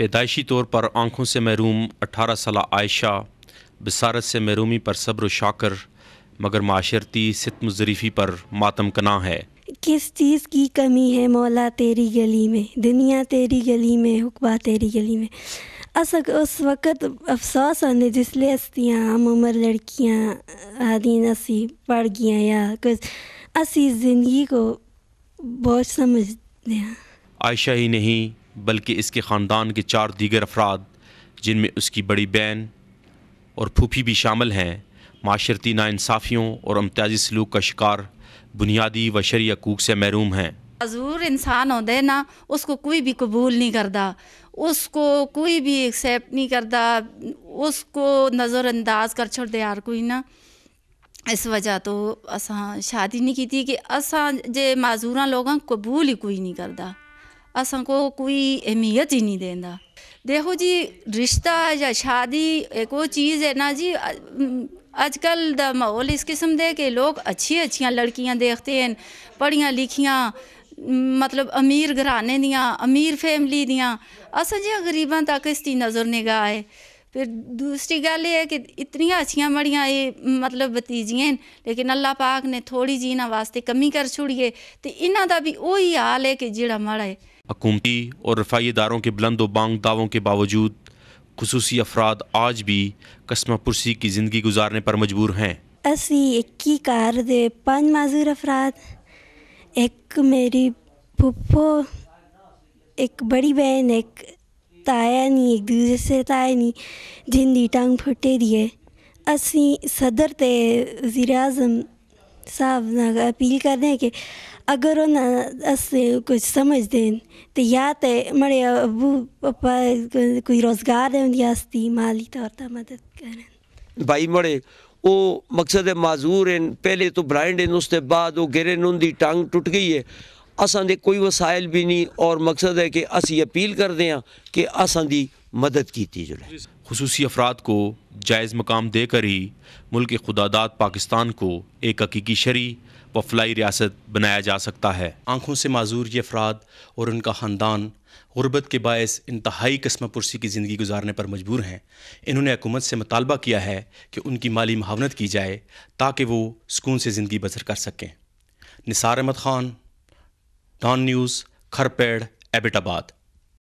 पैदाइशी तौर पर आँखों से महरूम अठारह साल आयशा बसारत से महरूमी पर सब्र शाकर मगर माशरती सितम ज़रीफ़ी पर मातम कना है किस चीज़ की कमी है मौला तेरी गली में दुनिया तेरी गली में हुक्बा तेरी गली में अस उस वक़्त अफसोस होने जिसल हस्तियाँ आम उम्र लड़कियाँ आदि नसी पढ़ गया या कुछ असी ज़िंदगी को बहुत समझते हैं आयशा ही नहीं बल्कि इसके ख़ानदान के चार दीगर अफराद जिनमें उसकी बड़ी बहन और फूफी भी शामिल हैं माशरती नासाफियों और अम्तियाजी सलूक का शिकार बुनियादी व शरी हकूक से महरूम हैं हजूर इंसान होते ना उसको कोई भी कबूल नहीं करता उसको कोई भी एक्सेप्ट नहीं करता उसको नज़रअंदाज कर छोड़ दे यार कोई ना इस वजह तो असा शादी नहीं की थी कि असा जे माजूर लोग कबूल ही कोई नहीं करता असांको कोई अहमियत ही नहीं देंदा देखो जी रिश्ता या शादी एक वो चीज़ है ना जी अजकल द माहौल इस किस्म दे कि लोग अच्छी अच्छियाँ लड़कियाँ देखते हैं पढ़ियाँ लिखियाँ मतलब अमीर घराने दियाँ अमीर फैमिली दियाँ असां जी गरीबां तक इसकी नज़र निगाह है फिर दूसरी गल ये ऐ कि इतनी अच्छियां मड़ियां ये मतलब भतीजियां न लेकिन अल्लाह पाक ने थोड़ी जी इन्होंने वास्ते कमी कर छोड़ी है तो इन्हों का भी उही हाल है कि जोड़ा माड़ा है हकूमती और रफाई इदारों के बुलंद बांग दावों के बावजूद खसूसी अफराद आज भी कस्मा पुरसी की ज़िंदगी गुजारने पर मजबूर हैं असी एक ही कार दे पांच माजूर अफराद एक मेरी फुप्पो एक बड़ी बहन एक तो आया नहीं एक दूसरे से तो नहीं जिंदी टांग फटेरी है असी सदर ते वजीर आजम साहब अपील करने के अगर उन्हें अस कुछ समझ दें तो या तो मेरे अबू पापा कोई रोज़गार है उनकी आस्ती माली तौर पर मदद करें भाई मड़े वो मकसद माजूर हैं पहले तो ब्लाइंड हैं उसके बाद वो गिरे उनकी टांग टुट गई है असा दे कोई वसायल भी नहीं और मकसद है कि असी अपील करते हैं कि असा की मदद की है खसूसी अफराद को जायज़ मकाम देकर ही मुल्क खुदादात पाकिस्तान को एक हकीकी शरी व फलाई रियासत बनाया जा सकता है आँखों से माजूर ये अफराद और उनका ख़ानदान गुरबत के बायस इंतहाई कस्म पुरसी की ज़िंदगी गुजारने पर मजबूर हैं इन्होंने हकूमत से मुतालबा किया है कि उनकी माली महावनत की जाए ताकि वो सुकून से ज़िंदगी बसर कर सकें निसार अहमद ख़ान डॉन न्यूज़ खरपेड़ एबिटाबाद